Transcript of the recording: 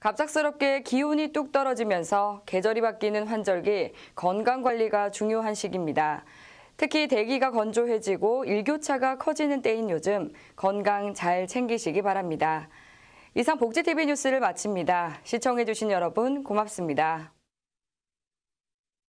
갑작스럽게 기온이 뚝 떨어지면서 계절이 바뀌는 환절기 건강관리가 중요한 시기입니다. 특히 대기가 건조해지고 일교차가 커지는 때인 요즘 건강 잘 챙기시기 바랍니다. 이상 복지TV 뉴스를 마칩니다. 시청해주신 여러분 고맙습니다.